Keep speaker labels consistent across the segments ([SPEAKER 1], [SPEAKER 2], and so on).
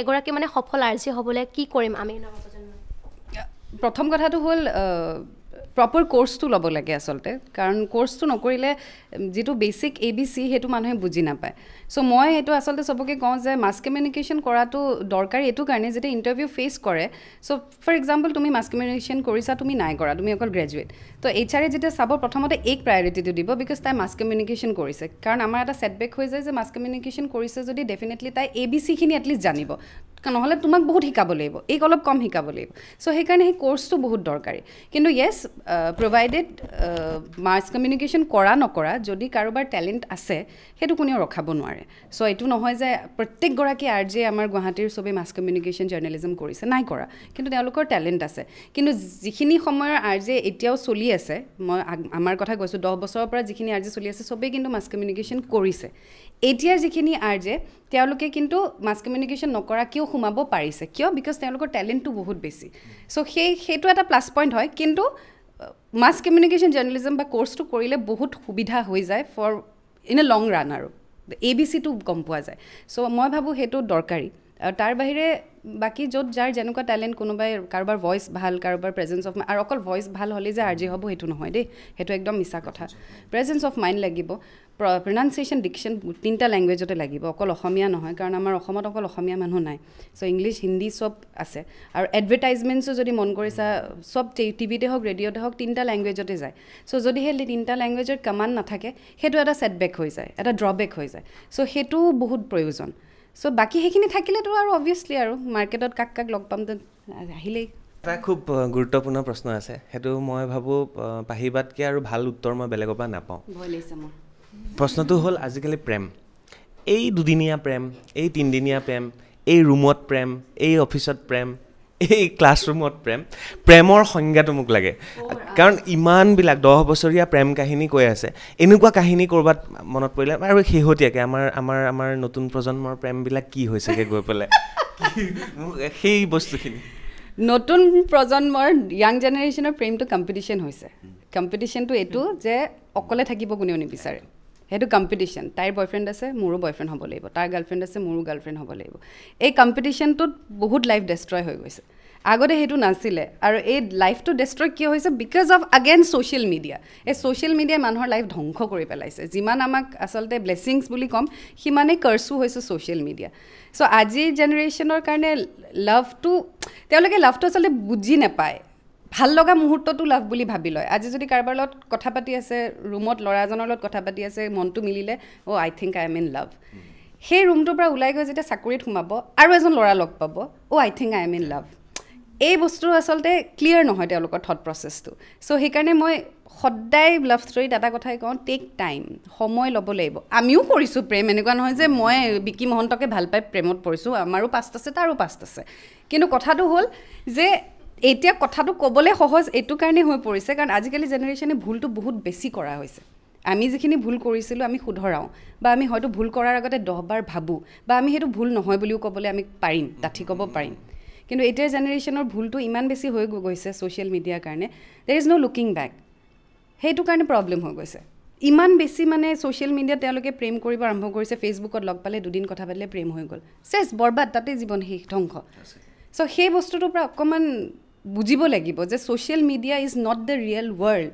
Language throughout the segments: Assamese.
[SPEAKER 1] এগৰাকী মানে সফল আৰ জি হ'বলৈ কি কৰিম আমি প্ৰথম কথাটো হ'ল প্ৰপাৰ কৰ্চটো ল'ব লাগে আচলতে কাৰণ কৰ্চটো নকৰিলে যিটো বেচিক এ বি চি সেইটো মানুহে বুজি নাপায় চ' মই সেইটো আচলতে চবকে কওঁ যে মাছ কমিউনিকেশ্যন কৰাটো দৰকাৰী এইটো কাৰণে যেতিয়া ইণ্টাৰভিউ ফেচ কৰে চ' ফৰ এক্সাম্পল তুমি মাছ কমিউনিকেশ্যন কৰিছা তুমি নাই কৰা তুমি অকল গ্ৰেজুৱেট তো এইচ আৰে যেতিয়া চাব প্ৰথমতে এক প্ৰায়ৰিটিটো দিব বিকজ তাই মাছ কমিউনিকেশ্যন কৰিছে কাৰণ আমাৰ এটা ছেটবেক হৈ যায় যে মাছ কমিউনিকেশ্যন কৰিছে যদি ডেফিনেটলি তাই এ বি চিখিনি এটলিষ্ট জানিব কাৰণ নহ'লে তোমাক বহুত শিকাব লাগিব এইক অলপ কম শিকাব লাগিব চ' সেইকাৰণে সেই কৰ্চটো বহুত দৰকাৰী কিন্তু য়েছ প্ৰভাইডেড মাছ কমিউনিকেশ্যন কৰা নকৰা যদি কাৰোবাৰ টেলেণ্ট আছে সেইটো কোনেও ৰখাব নোৱাৰে চ' এইটো নহয় যে প্ৰত্যেকগৰাকী আৰ জে আমাৰ গুৱাহাটীৰ চবেই মাছ কমিউনিকেশ্যন জাৰ্ণেলিজম কৰিছে নাই কৰা কিন্তু তেওঁলোকৰ টেলেণ্ট আছে কিন্তু যিখিনি সময়ৰ আৰ জে এতিয়াও চলি আছে মই আমাৰ কথা কৈছোঁ দহ বছৰৰ পৰা যিখিনি আৰ জে চলি আছে চবেই কিন্তু মাছ কমিউনিকেশ্যন কৰিছে এতিয়াৰ যিখিনি আৰ জে তেওঁলোকে কিন্তু মাছ কমিউনিকেশ্যন নকৰাকৈও সোমাব পাৰিছে কিয় বিকজ তেওঁলোকৰ টেলেণ্টটো বহুত বেছি চ' সেই সেইটো এটা প্লাছ পইণ্ট হয় কিন্তু মাছ কমিউনিকেশ্যন জাৰ্ণেলিজম বা কৰ্চটো কৰিলে বহুত সুবিধা হৈ যায় for in a long run আৰু এ বি চিটো গম পোৱা যায় চ' মই ভাবোঁ সেইটো দৰকাৰী আৰু তাৰ বাহিৰে বাকী য'ত যাৰ যেনেকুৱা টেলেণ্ট কোনোবাই কাৰোবাৰ ভইচ ভাল কাৰোবাৰ প্ৰেজেঞ্চ অফ আৰু অকল ভইচ ভাল হ'লে যে আৰ্জি হ'ব সেইটো নহয় দেই সেইটো একদম মিছা কথা প্ৰেজেঞ্চ অফ মাইণ্ড লাগিব প্ৰনাউন্সিয়েশ্যন ডিকশ্যন তিনিটা লেংগুৱেজতে লাগিব অকল অসমীয়া নহয় কাৰণ আমাৰ অসমত অকল অসমীয়া মানুহ নাই চ' ইংলিছ হিন্দী চব আছে আৰু এডভাৰটাইজমেণ্টছো যদি মন কৰিছা চব টি টিভিতে হওক ৰেডিঅ'তে হওক তিনিটা লেংগুৱেজতে যায় চ' যদি সেই তিনিটা লেংগুৱেজৰ কামান নাথাকে সেইটো এটা ছেটবেক হৈ যায় এটা ড্ৰবেক হৈ যায় চ' সেইটোও বহুত প্ৰয়োজন চ' বাকী সেইখিনি থাকিলেতো আৰু অভিয়াছলি আৰু মাৰ্কেটত কাক কাক লগ পাম আহিলেই
[SPEAKER 2] এটা খুব গুৰুত্বপূৰ্ণ প্ৰশ্ন আছে সেইটো মই ভাবোঁ পাহিবাতকৈ আৰু ভাল উত্তৰ মই বেলেগৰ পৰা
[SPEAKER 1] নাপাওঁ
[SPEAKER 2] প্ৰশ্নটো হ'ল আজিকালি প্ৰেম এই দুদিনীয়া প্ৰেম এই তিনিদিনীয়া প্ৰেম এই ৰুমত প্ৰেম এই অফিচত প্ৰেম এই ক্লাছৰুমত প্ৰেম প্ৰেমৰ সংজ্ঞাটো মোক লাগে কাৰণ ইমানবিলাক দহ বছৰীয়া প্ৰেম কাহিনী কৈ আছে এনেকুৱা কাহিনী ক'ৰবাত মনত পৰিলে আৰু শেহতীয়াকৈ আমাৰ আমাৰ আমাৰ নতুন প্ৰজন্মৰ প্ৰেমবিলাক কি হৈছেগৈ গৈ পেলাই সেই বস্তুখিনি
[SPEAKER 1] নতুন প্ৰজন্মৰ য়াং জেনেৰেশ্যনৰ প্ৰেমটো কম্পিটিশ্যন হৈছে কম্পিটিশ্যনটো এইটো যে অকলে থাকিব কোনেও নিবিচাৰে সেইটো কম্পিটিশ্যন তাইৰ বয়ফ্ৰেণ্ড আছে মোৰো বয়ফ্ৰেণ্ড হ'ব লাগিব তাৰ গাৰ্লফ্ৰেণ্ড আছে মোৰো গাৰ্লফ্ৰেণ্ড হ'ব লাগিব এই কম্পিটিশ্যনটোত বহুত লাইফ ডেষ্ট্ৰয় হৈ গৈছে আগতে সেইটো নাছিলে আৰু এই লাইফটো ডেষ্ট্ৰয় কিয় হৈছে because of again social media এই ছ'চিয়েল মিডিয়াই মানুহৰ লাইফ ধ্বংস কৰি পেলাইছে যিমান আমাক আচলতে ব্লেচিংছ বুলি ক'ম সিমানেই কৰ্চু হৈছে ছ'চিয়েল মিডিয়া চ' আজিৰ জেনেৰেশ্যনৰ কাৰণে লাভটো তেওঁলোকে লাভটো আচলতে বুজি নাপায় ভাল লগা মুহূৰ্ততো লাভ বুলি ভাবি লয় আজি যদি কাৰোবাৰ লগত কথা পাতি আছে ৰুমত ল'ৰাজনৰ লগত কথা পাতি আছে মনটো মিলিলে oh' I think I am in love সেই ৰুমটোৰ পৰা ওলাই গৈ যেতিয়া চাকৰিত সোমাব আৰু এজন ল'ৰা লগ পাব oh' I think I am in love এই বস্তু আচলতে ক্লিয়াৰ নহয় তেওঁলোকৰ থট প্ৰচেছটো চ' সেইকাৰণে মই সদায় লাভ ষ্টৰীত এটা কথাই কওঁ টেক টাইম সময় ল'ব লাগিব আমিও কৰিছোঁ প্ৰেম এনেকুৱা নহয় যে মই বিকি মহন্তকে ভাল পাই প্ৰেমত পৰিছোঁ আমাৰো পাষ্ট আছে তাৰো পাষ্ট আছে কিন্তু কথাটো হ'ল যে এতিয়া কথাটো ক'বলৈ সহজ এইটো কাৰণেই হৈ পৰিছে কাৰণ আজিকালি জেনেৰেশ্যনে ভুলটো বহুত বেছি কৰা হৈছে আমি যিখিনি ভুল কৰিছিলোঁ আমি শুধৰাওঁ বা আমি হয়তো ভুল কৰাৰ আগতে দহবাৰ ভাবোঁ বা আমি সেইটো ভুল নহয় বুলিও ক'বলৈ আমি পাৰিম ডাঠি ক'ব পাৰিম কিন্তু এতিয়াৰ জেনেৰেশ্যনৰ ভুলটো ইমান বেছি হৈ গৈছে ছ'চিয়েল মিডিয়াৰ কাৰণে দেৰ ইজ ন' লুকিং বেক সেইটো কাৰণে প্ৰব্লেম হৈ গৈছে ইমান বেছি মানে ছ'চিয়েল মিডিয়াত তেওঁলোকে প্ৰেম কৰিব আৰম্ভ কৰিছে ফেচবুকত লগ পালে দুদিন কথা পাতিলে প্ৰেম হৈ গ'ল চেছ বৰবাদ তাতে জীৱন শেষ ধ্বংস চ' সেই বস্তুটোৰ পৰা অকণমান বুজিব লাগিব যে social media is not the real world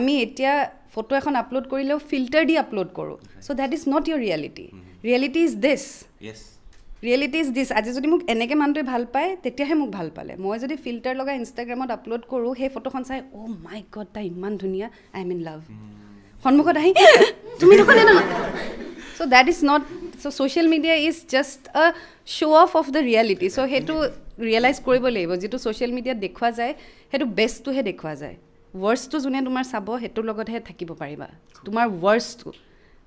[SPEAKER 1] আমি এতিয়া ফটো এখন আপলোড কৰিলেও ফিল্টাৰ দি আপলোড কৰোঁ so' that is not your reality reality is this reality is this আজি যদি মোক এনেকৈ মানুহটোৱে ভাল পায় তেতিয়াহে মোক ভাল পালে মই যদি ফিল্টাৰ লগাই ইনষ্টাগ্ৰামত আপলোড কৰোঁ সেই ফটোখন চাই অ' মাই গড তাই ইমান ধুনীয়া আই মিন লাভ সন্মুখত আহি তুমি so' that is not so' social media is just a show' of of the reality so' সেইটো ৰিয়েলাইজ কৰিব লাগিব যিটো ছ'চিয়েল মিডিয়াত দেখুওৱা যায় সেইটো বেষ্টটোহে দেখুওৱা যায় ৱৰ্ষটো যোনে তোমাৰ চাব সেইটোৰ লগতহে থাকিব পাৰিবা তোমাৰ ৱৰ্ষটো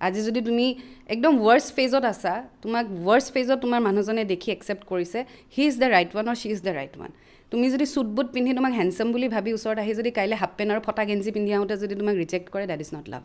[SPEAKER 1] আজি যদি তুমি একদম ৱৰ্ষ ফেজত আছা তোমাক ৱৰ্ষ ফেজত তোমাৰ মানুহজনে দেখি একচেপ্ট কৰিছে he is the right one আৰু she is the right one তুমি যদি চুটবুট পিন্ধি তোমাক হেণ্ডচাম বুলি ভাবি ওচৰত আহি যদি কাইলৈ হাফ পেণ্ট আৰু ফটা গেঞ্জি পিন্ধি আহোঁতে যদি তোমাক ৰিজেক্ট কৰে দেট ইজ নট লাভ